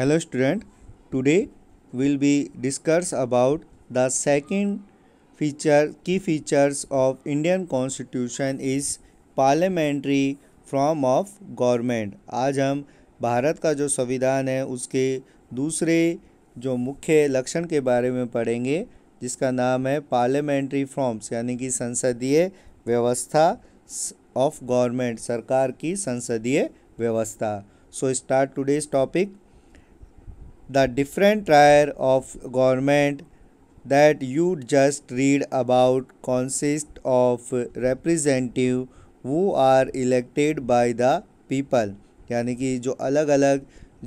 Hello student today will be discuss about the second feature key features of Indian constitution is parliamentary form of government आज हम भारत का जो संविधान है उसके दूसरे जो मुख्य लक्षण के बारे में पढ़ेंगे जिसका नाम है पार्लियामेंट्री फॉर्म्स यानी कि संसदीय व्यवस्था ऑफ गवर्नमेंट सरकार की संसदीय व्यवस्था so start today's topic the different tier of government that you just read about consist of representative who are elected by the people यानी कि जो अलग अलग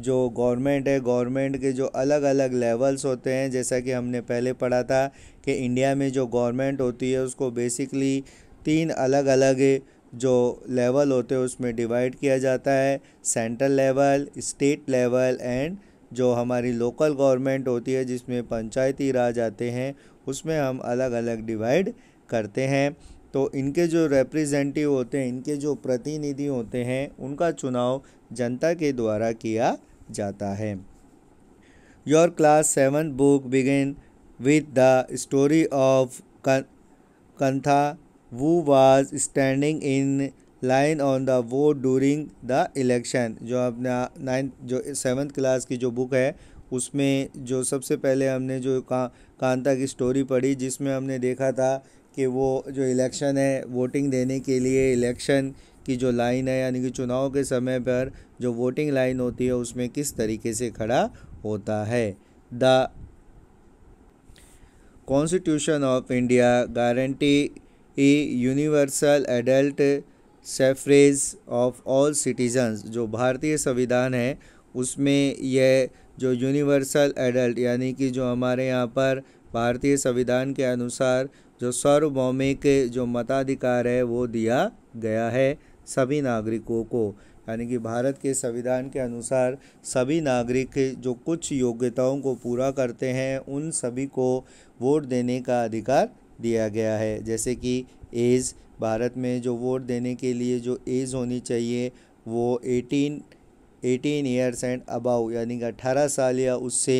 जो गवर्नमेंट है गवर्नमेंट के जो अलग अलग लेवल्स होते हैं जैसा कि हमने पहले पढ़ा था कि इंडिया में जो गवर्नमेंट होती है उसको बेसिकली तीन अलग अलग जो लेवल होते हैं उसमें डिवाइड किया जाता है central level state level and जो हमारी लोकल गवर्नमेंट होती है जिसमें पंचायती राज आते हैं उसमें हम अलग अलग डिवाइड करते हैं तो इनके जो रिप्रेजेंटेटिव होते हैं इनके जो प्रतिनिधि होते हैं उनका चुनाव जनता के द्वारा किया जाता है your class seven book begin with the story of Kantha who was standing in line on the vote during the election जो अपना नाइन्थ जो सेवन्थ क्लास की जो बुक है उसमें जो सबसे पहले हमने जो का, कांता की स्टोरी पढ़ी जिसमें हमने देखा था कि वो जो इलेक्शन है वोटिंग देने के लिए इलेक्शन की जो लाइन है यानी कि चुनाव के समय पर जो वोटिंग लाइन होती है उसमें किस तरीके से खड़ा होता है the constitution of India guarantee universal adult suffrage of all citizens जो भारतीय संविधान है उसमें यह जो यूनिवर्सल एडल्ट यानी कि जो हमारे यहाँ पर भारतीय संविधान के अनुसार जो सार्वभौमिक जो मताधिकार है वो दिया गया है सभी नागरिकों को यानी कि भारत के संविधान के अनुसार सभी नागरिक जो कुछ योग्यताओं को पूरा करते हैं उन सभी को वोट देने का अधिकार दिया गया है जैसे कि एज़ भारत में जो वोट देने के लिए जो एज़ होनी चाहिए वो 18 18 ईयर्स एंड अबाउ यानी कि 18 साल या उससे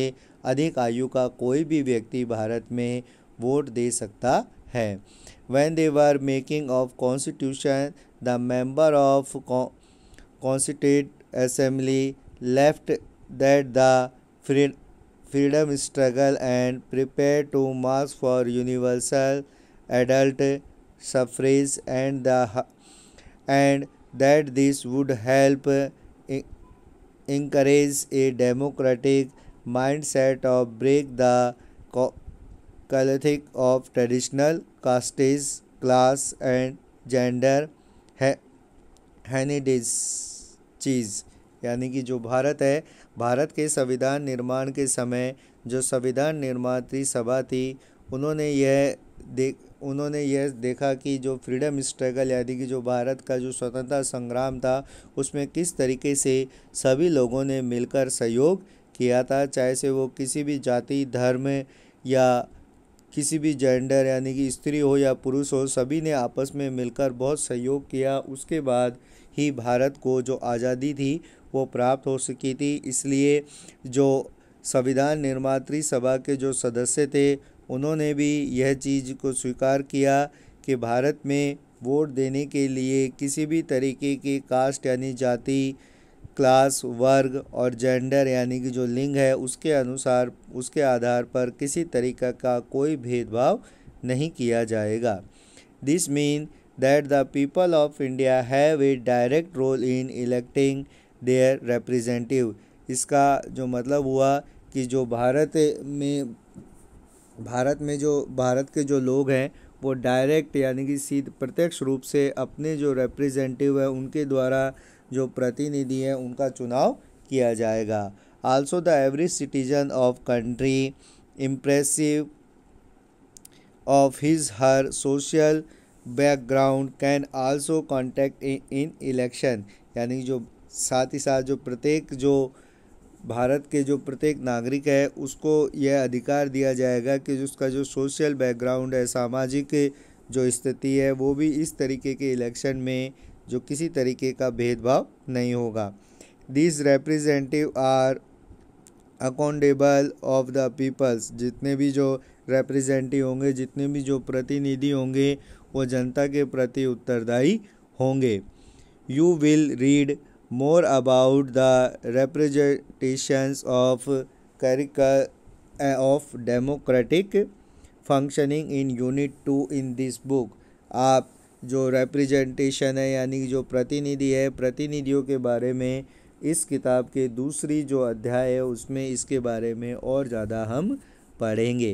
अधिक आयु का कोई भी व्यक्ति भारत में वोट दे सकता है when they were making of constitution the member of constitute assembly left that the freed freedom struggle and prepare to march for universal adult suffrage and the and that this would help encourage a democratic mindset of break the Catholic of traditional castes, class and gender heritages. यानी कि जो भारत है भारत के संविधान निर्माण के समय जो संविधान निर्मात्री सभा थी उन्होंने यह देख उन्होंने यह देखा कि जो फ्रीडम स्ट्रगल यानी कि जो भारत का जो स्वतंत्रता संग्राम था उसमें किस तरीके से सभी लोगों ने मिलकर सहयोग किया था चाहे से वो किसी भी जाति धर्म या किसी भी जेंडर यानी कि स्त्री हो या पुरुष हो सभी ने आपस में मिलकर बहुत सहयोग किया उसके बाद ही भारत को जो आज़ादी थी वो प्राप्त हो सकी थी इसलिए जो संविधान निर्मात्री सभा के जो सदस्य थे उन्होंने भी यह चीज़ को स्वीकार किया कि भारत में वोट देने के लिए किसी भी तरीके की कास्ट यानी जाति क्लास वर्ग और जेंडर यानी कि जो लिंग है उसके अनुसार उसके आधार पर किसी तरीका का कोई भेदभाव नहीं किया जाएगा this mean that the people of India have a direct role in electing their representative इसका जो मतलब हुआ कि जो भारत में भारत में जो भारत के जो लोग हैं वो डायरेक्ट यानी कि सीध प्रत्यक्ष रूप से अपने जो रिप्रेजेंटिव है उनके द्वारा जो प्रतिनिधि हैं उनका चुनाव किया जाएगा also the average citizen of country impressive of his her social background can also contact in election यानी जो साथ ही साथ जो प्रत्येक जो भारत के जो प्रत्येक नागरिक है उसको यह अधिकार दिया जाएगा कि उसका जो सोशल बैकग्राउंड है सामाजिक जो स्थिति है वो भी इस तरीके के इलेक्शन में जो किसी तरीके का भेदभाव नहीं होगा this representative are accountable of the peoples जितने भी जो रिप्रेजेंटेटिव होंगे जितने भी जो प्रतिनिधि होंगे वो जनता के प्रति उत्तरदायी होंगे you will read more about the representations of character of democratic functioning in unit 2 in this book aap jo representation hai yani jo pratinidhi hai pratinidhiyon ke bare mein इस किताब के दूसरी जो अध्याय है उसमें इसके बारे में और ज़्यादा हम पढ़ेंगे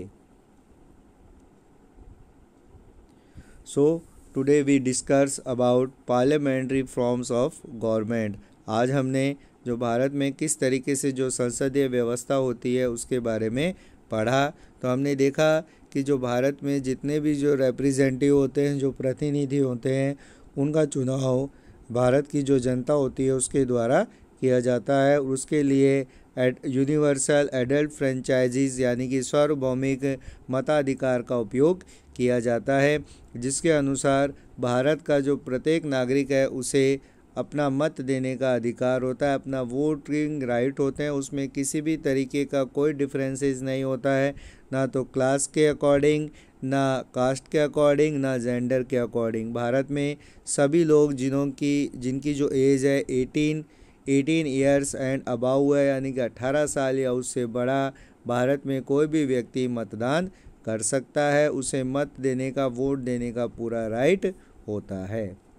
so so, today we discuss about parliamentary forms of government आज हमने जो भारत में किस तरीके से जो संसदीय व्यवस्था होती है उसके बारे में पढ़ा तो हमने देखा कि जो भारत में जितने भी जो रिप्रेजेंटेटिव होते हैं जो प्रतिनिधि होते हैं उनका चुनाव भारत की जो जनता होती है उसके द्वारा किया जाता है उसके लिए यूनिवर्सल एडल्ट फ्रेंचाइजीज यानी कि सार्वभौमिक मताधिकार का उपयोग किया जाता है जिसके अनुसार भारत का जो प्रत्येक नागरिक है उसे अपना मत देने का अधिकार होता है अपना वोटिंग राइट होते हैं उसमें किसी भी तरीके का कोई डिफरेंसेस नहीं होता है ना तो क्लास के अकॉर्डिंग ना कास्ट के अकॉर्डिंग ना जेंडर के अकॉर्डिंग भारत में सभी लोग जिन्हों की जिनकी जो एज है eighteen eighteen years and above है यानी कि अट्ठारह साल या उससे बड़ा भारत में कोई भी व्यक्ति मतदान कर सकता है उसे मत देने का वोट देने का पूरा राइट होता है